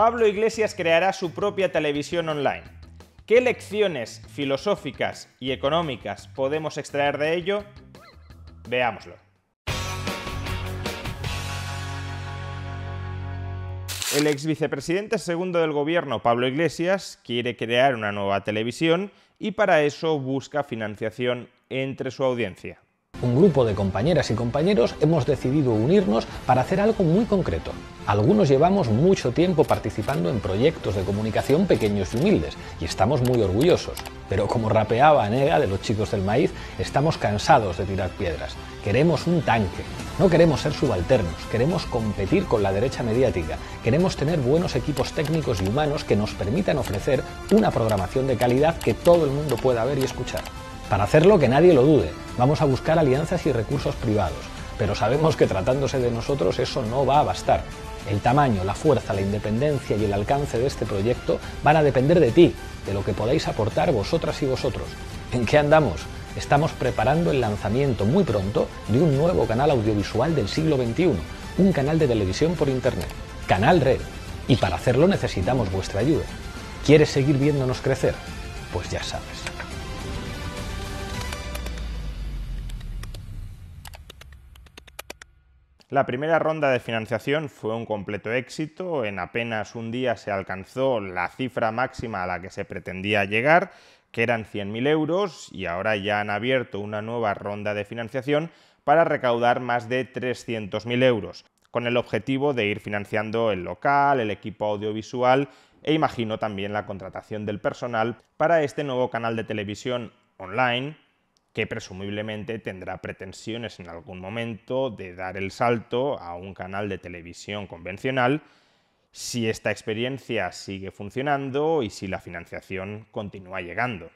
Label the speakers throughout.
Speaker 1: Pablo Iglesias creará su propia televisión online. ¿Qué lecciones filosóficas y económicas podemos extraer de ello? Veámoslo. El ex vicepresidente segundo del gobierno, Pablo Iglesias, quiere crear una nueva televisión y para eso busca financiación entre su audiencia
Speaker 2: un grupo de compañeras y compañeros hemos decidido unirnos para hacer algo muy concreto. Algunos llevamos mucho tiempo participando en proyectos de comunicación pequeños y humildes y estamos muy orgullosos. Pero como rapeaba Nega de los chicos del maíz, estamos cansados de tirar piedras. Queremos un tanque. No queremos ser subalternos, queremos competir con la derecha mediática, queremos tener buenos equipos técnicos y humanos que nos permitan ofrecer una programación de calidad que todo el mundo pueda ver y escuchar. Para hacerlo, que nadie lo dude, vamos a buscar alianzas y recursos privados, pero sabemos que tratándose de nosotros eso no va a bastar. El tamaño, la fuerza, la independencia y el alcance de este proyecto van a depender de ti, de lo que podáis aportar vosotras y vosotros. ¿En qué andamos? Estamos preparando el lanzamiento muy pronto de un nuevo canal audiovisual del siglo XXI, un canal de televisión por Internet, Canal Red. Y para hacerlo necesitamos vuestra ayuda. ¿Quieres seguir viéndonos crecer? Pues ya sabes.
Speaker 1: La primera ronda de financiación fue un completo éxito, en apenas un día se alcanzó la cifra máxima a la que se pretendía llegar, que eran 100.000 euros, y ahora ya han abierto una nueva ronda de financiación para recaudar más de 300.000 euros, con el objetivo de ir financiando el local, el equipo audiovisual e imagino también la contratación del personal para este nuevo canal de televisión online que presumiblemente tendrá pretensiones en algún momento de dar el salto a un canal de televisión convencional si esta experiencia sigue funcionando y si la financiación continúa llegando.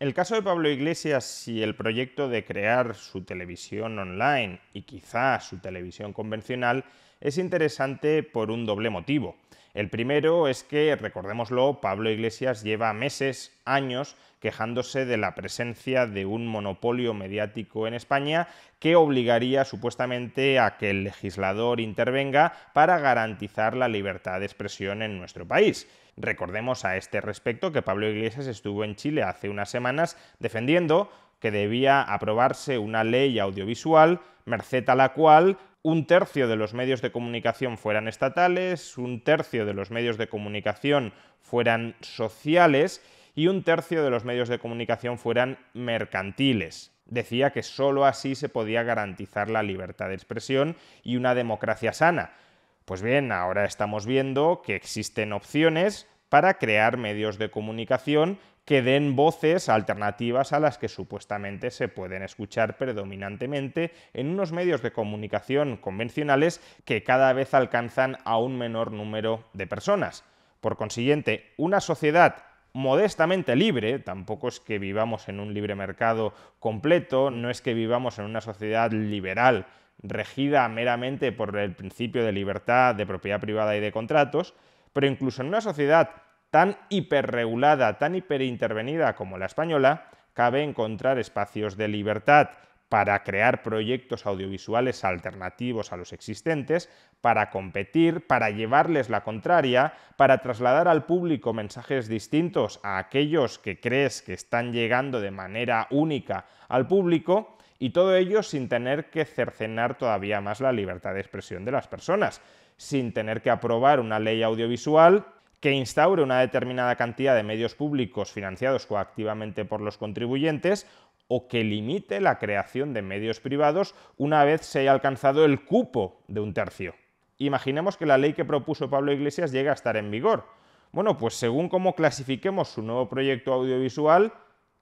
Speaker 1: El caso de Pablo Iglesias y el proyecto de crear su televisión online y quizá su televisión convencional es interesante por un doble motivo. El primero es que, recordémoslo, Pablo Iglesias lleva meses, años, quejándose de la presencia de un monopolio mediático en España que obligaría supuestamente a que el legislador intervenga para garantizar la libertad de expresión en nuestro país. Recordemos a este respecto que Pablo Iglesias estuvo en Chile hace unas semanas defendiendo que debía aprobarse una ley audiovisual, merced a la cual un tercio de los medios de comunicación fueran estatales, un tercio de los medios de comunicación fueran sociales y un tercio de los medios de comunicación fueran mercantiles. Decía que sólo así se podía garantizar la libertad de expresión y una democracia sana. Pues bien, ahora estamos viendo que existen opciones para crear medios de comunicación que den voces alternativas a las que supuestamente se pueden escuchar predominantemente en unos medios de comunicación convencionales que cada vez alcanzan a un menor número de personas. Por consiguiente, una sociedad modestamente libre, tampoco es que vivamos en un libre mercado completo, no es que vivamos en una sociedad liberal regida meramente por el principio de libertad, de propiedad privada y de contratos, pero incluso en una sociedad tan hiperregulada, tan hiperintervenida como la española, cabe encontrar espacios de libertad para crear proyectos audiovisuales alternativos a los existentes, para competir, para llevarles la contraria, para trasladar al público mensajes distintos a aquellos que crees que están llegando de manera única al público, y todo ello sin tener que cercenar todavía más la libertad de expresión de las personas, sin tener que aprobar una ley audiovisual que instaure una determinada cantidad de medios públicos financiados coactivamente por los contribuyentes o que limite la creación de medios privados una vez se haya alcanzado el cupo de un tercio. Imaginemos que la ley que propuso Pablo Iglesias llega a estar en vigor. Bueno, pues según cómo clasifiquemos su nuevo proyecto audiovisual,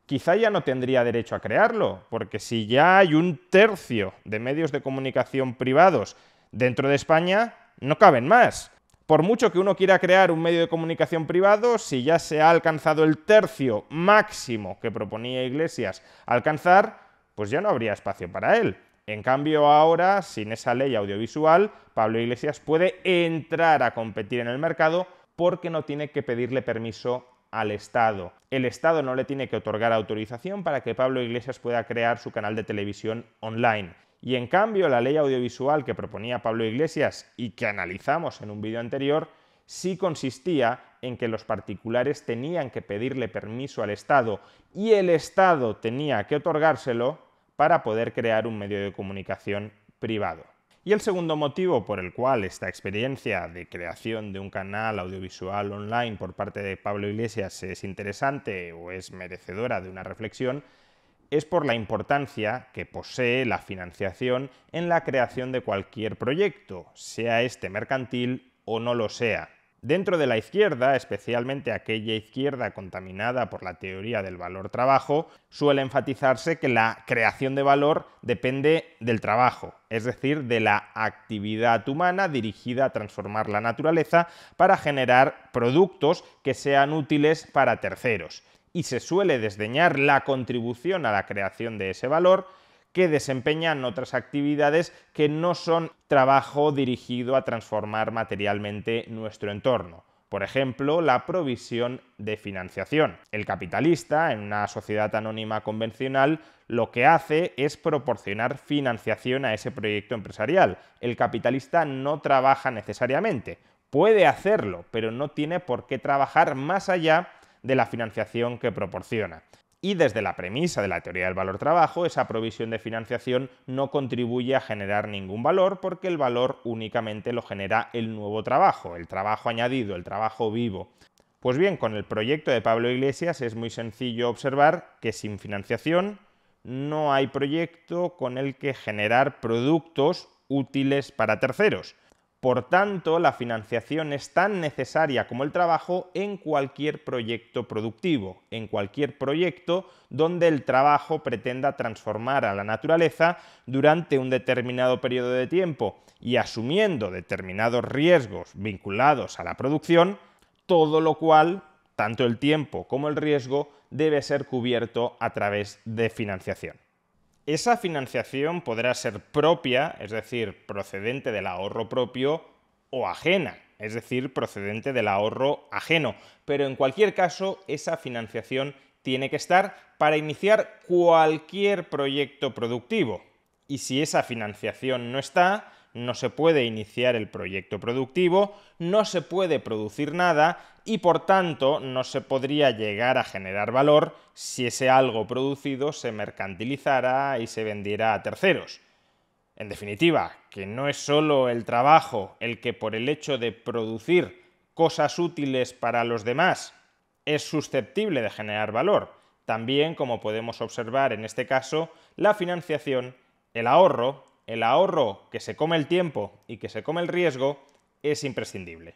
Speaker 1: quizá ya no tendría derecho a crearlo, porque si ya hay un tercio de medios de comunicación privados dentro de España, no caben más. Por mucho que uno quiera crear un medio de comunicación privado, si ya se ha alcanzado el tercio máximo que proponía Iglesias alcanzar, pues ya no habría espacio para él. En cambio, ahora, sin esa ley audiovisual, Pablo Iglesias puede entrar a competir en el mercado porque no tiene que pedirle permiso al Estado. El Estado no le tiene que otorgar autorización para que Pablo Iglesias pueda crear su canal de televisión online. Y en cambio, la ley audiovisual que proponía Pablo Iglesias y que analizamos en un vídeo anterior, sí consistía en que los particulares tenían que pedirle permiso al Estado y el Estado tenía que otorgárselo para poder crear un medio de comunicación privado. Y el segundo motivo por el cual esta experiencia de creación de un canal audiovisual online por parte de Pablo Iglesias es interesante o es merecedora de una reflexión es por la importancia que posee la financiación en la creación de cualquier proyecto, sea este mercantil o no lo sea. Dentro de la izquierda, especialmente aquella izquierda contaminada por la teoría del valor trabajo, suele enfatizarse que la creación de valor depende del trabajo, es decir, de la actividad humana dirigida a transformar la naturaleza para generar productos que sean útiles para terceros y se suele desdeñar la contribución a la creación de ese valor que desempeñan otras actividades que no son trabajo dirigido a transformar materialmente nuestro entorno. Por ejemplo, la provisión de financiación. El capitalista, en una sociedad anónima convencional, lo que hace es proporcionar financiación a ese proyecto empresarial. El capitalista no trabaja necesariamente. Puede hacerlo, pero no tiene por qué trabajar más allá de la financiación que proporciona. Y desde la premisa de la teoría del valor trabajo, esa provisión de financiación no contribuye a generar ningún valor porque el valor únicamente lo genera el nuevo trabajo, el trabajo añadido, el trabajo vivo. Pues bien, con el proyecto de Pablo Iglesias es muy sencillo observar que sin financiación no hay proyecto con el que generar productos útiles para terceros. Por tanto, la financiación es tan necesaria como el trabajo en cualquier proyecto productivo, en cualquier proyecto donde el trabajo pretenda transformar a la naturaleza durante un determinado periodo de tiempo y asumiendo determinados riesgos vinculados a la producción, todo lo cual, tanto el tiempo como el riesgo, debe ser cubierto a través de financiación. Esa financiación podrá ser propia, es decir, procedente del ahorro propio, o ajena, es decir, procedente del ahorro ajeno. Pero en cualquier caso, esa financiación tiene que estar para iniciar cualquier proyecto productivo. Y si esa financiación no está, no se puede iniciar el proyecto productivo, no se puede producir nada y por tanto no se podría llegar a generar valor si ese algo producido se mercantilizara y se vendiera a terceros. En definitiva, que no es solo el trabajo el que por el hecho de producir cosas útiles para los demás es susceptible de generar valor, también, como podemos observar en este caso, la financiación, el ahorro el ahorro que se come el tiempo y que se come el riesgo es imprescindible.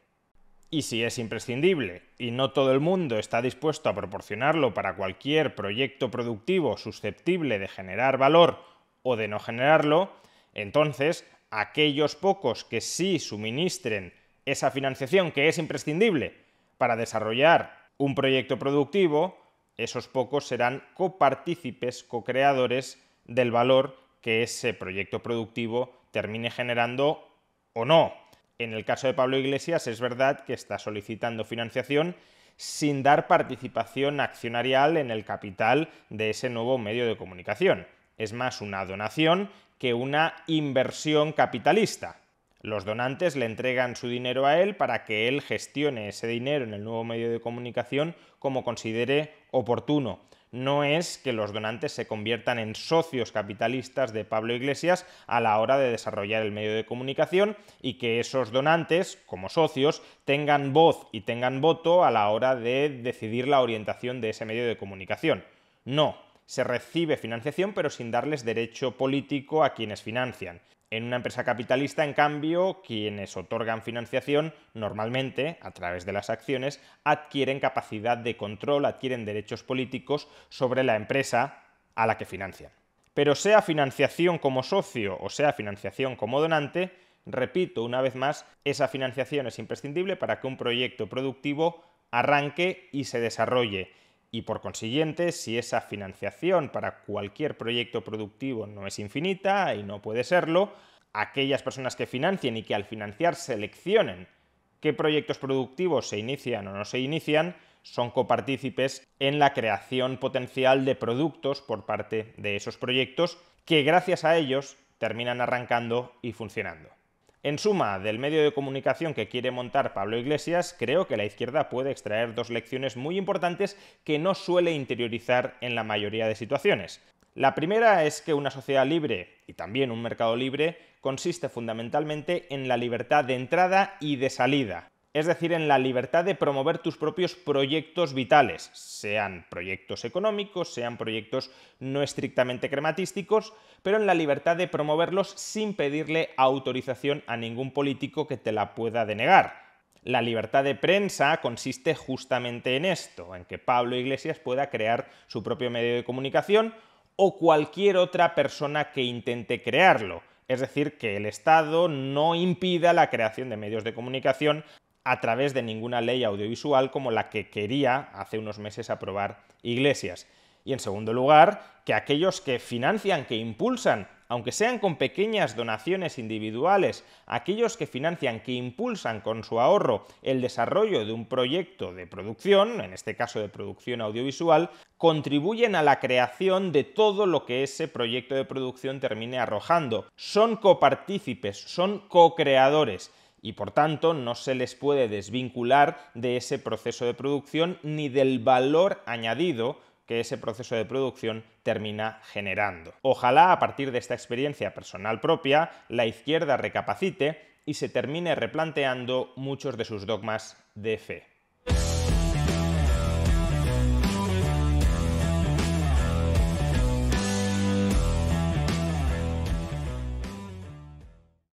Speaker 1: Y si es imprescindible y no todo el mundo está dispuesto a proporcionarlo para cualquier proyecto productivo susceptible de generar valor o de no generarlo, entonces aquellos pocos que sí suministren esa financiación que es imprescindible para desarrollar un proyecto productivo, esos pocos serán copartícipes, co-creadores del valor que ese proyecto productivo termine generando o no. En el caso de Pablo Iglesias es verdad que está solicitando financiación sin dar participación accionarial en el capital de ese nuevo medio de comunicación. Es más una donación que una inversión capitalista. Los donantes le entregan su dinero a él para que él gestione ese dinero en el nuevo medio de comunicación como considere oportuno. No es que los donantes se conviertan en socios capitalistas de Pablo Iglesias a la hora de desarrollar el medio de comunicación y que esos donantes, como socios, tengan voz y tengan voto a la hora de decidir la orientación de ese medio de comunicación. No, se recibe financiación pero sin darles derecho político a quienes financian. En una empresa capitalista, en cambio, quienes otorgan financiación normalmente, a través de las acciones, adquieren capacidad de control, adquieren derechos políticos sobre la empresa a la que financian. Pero sea financiación como socio o sea financiación como donante, repito una vez más, esa financiación es imprescindible para que un proyecto productivo arranque y se desarrolle y por consiguiente, si esa financiación para cualquier proyecto productivo no es infinita y no puede serlo, aquellas personas que financien y que al financiar seleccionen qué proyectos productivos se inician o no se inician, son copartícipes en la creación potencial de productos por parte de esos proyectos que gracias a ellos terminan arrancando y funcionando. En suma, del medio de comunicación que quiere montar Pablo Iglesias, creo que la izquierda puede extraer dos lecciones muy importantes que no suele interiorizar en la mayoría de situaciones. La primera es que una sociedad libre, y también un mercado libre, consiste fundamentalmente en la libertad de entrada y de salida es decir, en la libertad de promover tus propios proyectos vitales, sean proyectos económicos, sean proyectos no estrictamente crematísticos, pero en la libertad de promoverlos sin pedirle autorización a ningún político que te la pueda denegar. La libertad de prensa consiste justamente en esto, en que Pablo Iglesias pueda crear su propio medio de comunicación o cualquier otra persona que intente crearlo. Es decir, que el Estado no impida la creación de medios de comunicación a través de ninguna ley audiovisual como la que quería hace unos meses aprobar Iglesias. Y en segundo lugar, que aquellos que financian, que impulsan, aunque sean con pequeñas donaciones individuales, aquellos que financian, que impulsan con su ahorro el desarrollo de un proyecto de producción, en este caso de producción audiovisual, contribuyen a la creación de todo lo que ese proyecto de producción termine arrojando. Son copartícipes, son co-creadores y por tanto no se les puede desvincular de ese proceso de producción ni del valor añadido que ese proceso de producción termina generando. Ojalá a partir de esta experiencia personal propia la izquierda recapacite y se termine replanteando muchos de sus dogmas de fe.